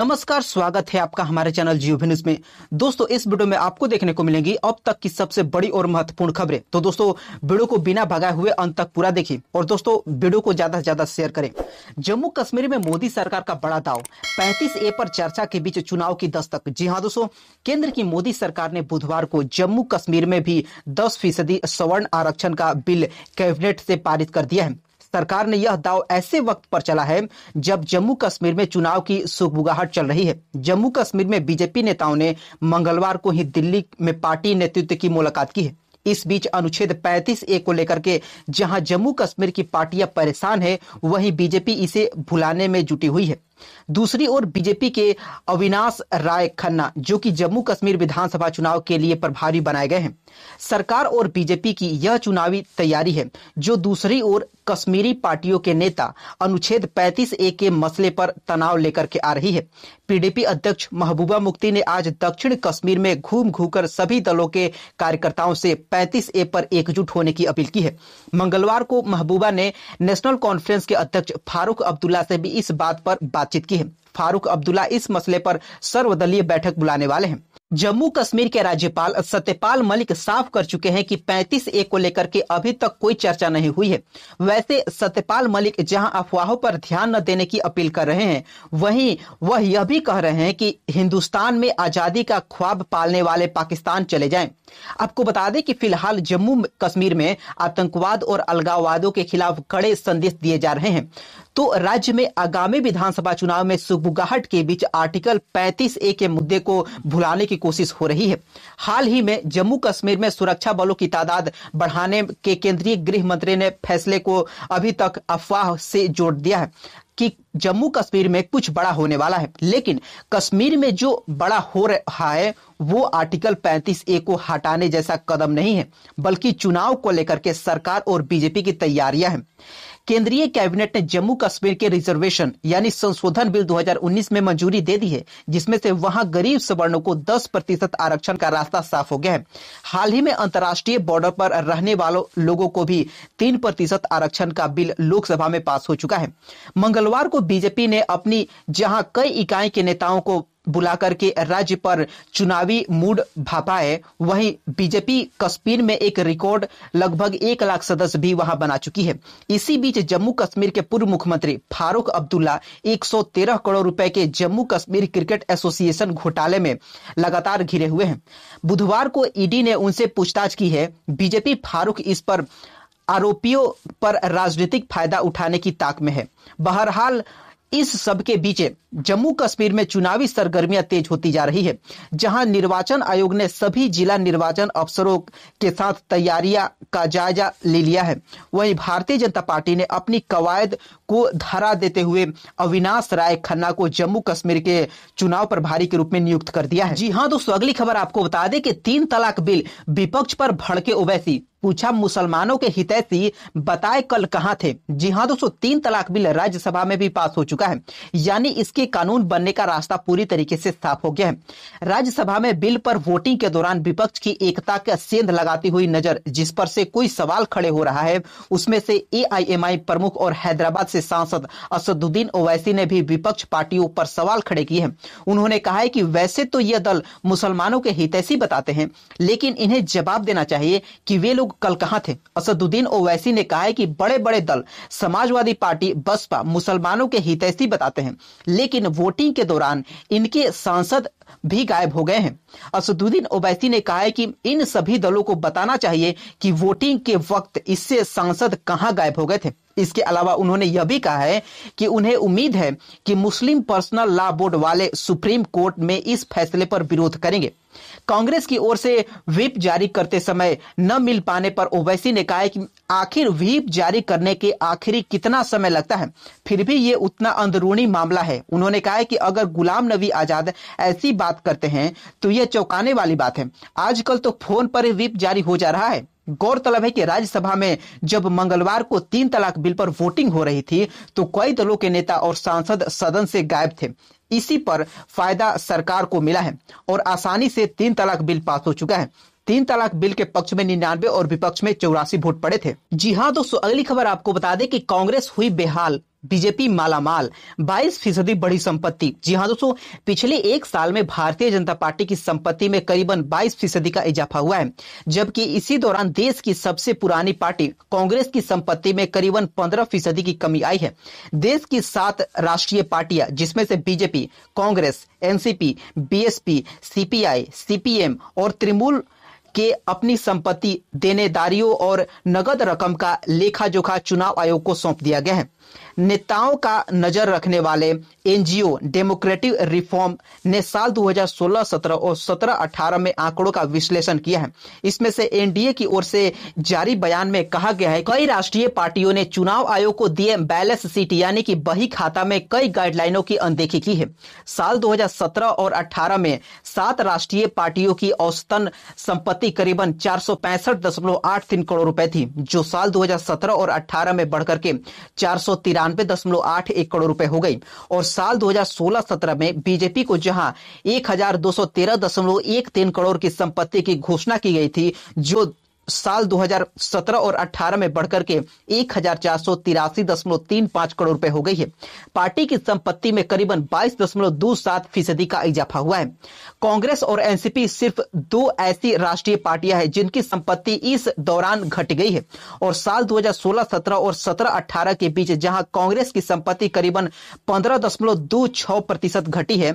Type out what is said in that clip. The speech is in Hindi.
नमस्कार स्वागत है आपका हमारे चैनल जियो न्यूज में दोस्तों इस वीडियो में आपको देखने को मिलेंगी अब तक की सबसे बड़ी और महत्वपूर्ण खबरें तो दोस्तों वीडियो को बिना भगाए हुए अंत तक पूरा देखिए और दोस्तों वीडियो को ज्यादा से ज्यादा शेयर करें जम्मू कश्मीर में मोदी सरकार का बड़ा दाव पैंतीस ए पर चर्चा के बीच चुनाव की दस्तक जी हाँ दोस्तों केंद्र की मोदी सरकार ने बुधवार को जम्मू कश्मीर में भी दस फीसदी सवर्ण आरक्षण का बिल कैबिनेट से पारित कर दिया है सरकार ने यह दाव ऐसे वक्त पर चला है जब जम्मू कश्मीर में चुनाव की सुखबुगाहट चल रही है जम्मू कश्मीर में बीजेपी नेताओं ने मंगलवार को ही दिल्ली में पार्टी नेतृत्व की मुलाकात की है इस बीच अनुच्छेद 35 ए को लेकर के जहां जम्मू कश्मीर की पार्टियां परेशान है वहीं बीजेपी इसे भुलाने में जुटी हुई है दूसरी ओर बीजेपी के अविनाश राय खन्ना जो कि जम्मू कश्मीर विधानसभा चुनाव के लिए प्रभारी बनाए गए हैं सरकार और बीजेपी की यह चुनावी तैयारी है जो दूसरी ओर कश्मीरी पार्टियों के नेता अनुच्छेद 35 ए के मसले पर तनाव लेकर के आ रही है पीडीपी अध्यक्ष महबूबा मुफ्ती ने आज दक्षिण कश्मीर में घूम घूकर सभी दलों के कार्यकर्ताओं से 35 ए पर एकजुट होने की अपील की है मंगलवार को महबूबा ने नेशनल कॉन्फ्रेंस के अध्यक्ष फारूक अब्दुल्ला से भी इस बात पर बात बातचीत की है फारूक अब्दुल्ला इस मसले पर सर्वदलीय बैठक बुलाने वाले हैं जम्मू कश्मीर के राज्यपाल सत्यपाल मलिक साफ कर चुके हैं कि 35 ए को लेकर के अभी तक कोई चर्चा नहीं हुई है वैसे सत्यपाल मलिक जहां अफवाहों पर ध्यान न देने की अपील कर रहे हैं वहीं वह यह भी कह रहे हैं कि हिंदुस्तान में आजादी का ख्वाब पालने वाले पाकिस्तान चले जाएं। आपको बता दें कि फिलहाल जम्मू कश्मीर में आतंकवाद और अलगाववादों के खिलाफ कड़े संदेश दिए जा रहे हैं तो राज्य में आगामी विधानसभा चुनाव में सुबुगाहट के बीच आर्टिकल 35 ए के मुद्दे को भुलाने की की कोशिश हो रही है हाल ही में जम्मू कश्मीर में सुरक्षा बलों की तादाद बढ़ाने के केंद्रीय गृह मंत्री ने फैसले को अभी तक अफवाह से जोड़ दिया है कि जम्मू कश्मीर में कुछ बड़ा होने वाला है लेकिन कश्मीर में जो बड़ा हो रहा है वो आर्टिकल 35 ए को हटाने जैसा कदम नहीं है बल्कि चुनाव को लेकर के सरकार और बीजेपी की तैयारियां हैं केंद्रीय कैबिनेट ने जम्मू कश्मीर के रिजर्वेशन यानी संशोधन बिल 2019 में मंजूरी दे दी है जिसमें से वहां गरीब सवर्णों को 10 प्रतिशत आरक्षण का रास्ता साफ हो गया है हाल ही में अंतर्राष्ट्रीय बॉर्डर पर रहने वालों लोगों को भी तीन प्रतिशत आरक्षण का बिल लोकसभा में पास हो चुका है मंगलवार को बीजेपी ने अपनी जहां कई इकाई के नेताओं को बुला करके राज्य पर चुनावी मूड है वहीं बीजेपी कश्मीर में एक रिकॉर्ड लगभग एक लाख सदस्य भी वहां बना चुकी है इसी बीच जम्मू कश्मीर के पूर्व मुख्यमंत्री फारूक अब्दुल्ला 113 करोड़ रुपए के जम्मू कश्मीर क्रिकेट एसोसिएशन घोटाले में लगातार घिरे हुए हैं बुधवार को ईडी ने उनसे पूछताछ की है बीजेपी फारूक इस पर आरोपियों पर राजनीतिक फायदा उठाने की ताक में है बहरहाल इस सब के बीच जम्मू कश्मीर में चुनावी सरगर्मियां तेज होती जा रही है जहां निर्वाचन आयोग ने सभी जिला निर्वाचन अफसरों के साथ तैयारियां का जायजा ले लिया है वहीं भारतीय जनता पार्टी ने अपनी कवायद को धरा देते हुए अविनाश राय खन्ना को जम्मू कश्मीर के चुनाव प्रभारी के रूप में नियुक्त कर दिया है जी हाँ दोस्तों अगली खबर आपको बता दें कि तीन तलाक बिल विपक्ष पर भड़के ओवैसी पूछा मुसलमानों के हितैषी बताए कल कहा थे जी हाँ दोस्तों तीन तलाक बिल राज्यसभा में भी पास हो चुका है यानी इसके के कानून बनने का रास्ता पूरी तरीके से साफ हो गया है राज्यसभा में बिल पर वोटिंग के दौरान विपक्ष की एकता का सेंध लगाती हुई नजर जिस पर से कोई सवाल खड़े हो रहा है उसमें से ए प्रमुख और हैदराबाद से सांसद असदुद्दीन ओवैसी ने भी विपक्ष पार्टियों पर सवाल खड़े किए हैं उन्होंने कहा है कि वैसे तो यह दल मुसलमानों के हितैषी बताते हैं लेकिन इन्हें जवाब देना चाहिए कि वे लोग कल कहां थे असदुद्दीन ओवैसी ने कहा है कि बड़े बड़े दल समाजवादी पार्टी बसपा मुसलमानों के हितैषी बताते हैं लेकिन लेकिन वोटिंग के दौरान इनके सांसद भी गायब हो गए हैं असदुद्दीन ओवैसी ने कहा है कि इन सभी दलों को बताना चाहिए कि वोटिंग के वक्त इससे सांसद कहां गायब हो गए थे इसके अलावा उन्होंने यह भी कहा है कि उन्हें उम्मीद है कि मुस्लिम पर्सनल लॉ बोर्ड वाले सुप्रीम कोर्ट में इस फैसले पर विरोध करेंगे कांग्रेस की ओर से व्हीप जारी करते समय न मिल पाने पर ओवैसी ने कहा कि आखिर व्हीप जारी करने के आखिरी कितना समय लगता है फिर भी ये उतना अंदरूनी मामला है उन्होंने कहा कि अगर गुलाम नबी आजाद ऐसी बात करते हैं तो यह चौंकाने वाली बात है आजकल तो फोन पर व्हीप जारी हो जा रहा है गौरतलब है कि राज्यसभा में जब मंगलवार को तीन तलाक बिल पर वोटिंग हो रही थी तो कई दलों के नेता और सांसद सदन से गायब थे इसी पर फायदा सरकार को मिला है और आसानी से तीन तलाक बिल पास हो चुका है तीन तलाक बिल के पक्ष में निन्यानवे और विपक्ष में चौरासी वोट पड़े थे जी हाँ दोस्तों अगली खबर आपको बता दें कि कांग्रेस हुई बेहाल बीजेपी मालामाल 22 फीसदी बड़ी संपत्ति जी हाँ दोस्तों पिछले एक साल में भारतीय जनता पार्टी की संपत्ति में करीबन 22 फीसदी का इजाफा हुआ है जबकि इसी दौरान देश की सबसे पुरानी पार्टी कांग्रेस की संपत्ति में करीबन 15 फीसदी की कमी आई है देश की सात राष्ट्रीय पार्टियां जिसमें से BJP Congress NCP BSP CPI CPM और तृणमूल के अपनी संपत्ति देनेदारियों और नगद रकम का लेखा जोखा चुनाव आयोग को सौंप दिया गया है नेताओं का नजर रखने वाले एनजीओ डेमोक्रेटिक रिफॉर्म ने साल 2016-17 और 17-18 में आंकड़ों का विश्लेषण किया है इसमें से एनडीए की ओर से जारी बयान में कहा गया है कई राष्ट्रीय पार्टियों ने चुनाव आयोग को दिए बैलेंस सीट यानी कि बही खाता में कई गाइडलाइनों की अनदेखी की है साल 2017 और 18 में सात राष्ट्रीय पार्टियों की औसतन संपत्ति करीबन चार करोड़ रुपए थी जो साल 2017 और 18 में बढ़कर के चार तिरानवे दशमलव आठ एक करोड़ रुपए हो गई और साल 2016-17 में बीजेपी को जहां एक हजार दो सौ तेरह दशमलव एक तीन करोड़ की संपत्ति की घोषणा की गई थी जो साल 2017 और 18 में बढ़कर के एक करोड़ रुपए हो गई है पार्टी की संपत्ति में करीबन सात फीसदी का इजाफा हुआ है कांग्रेस और एनसीपी सिर्फ दो ऐसी राष्ट्रीय पार्टियां हैं जिनकी संपत्ति इस दौरान घट गई है और साल 2016-17 और 17-18 के बीच जहां कांग्रेस की संपत्ति करीबन पंद्रह प्रतिशत घटी है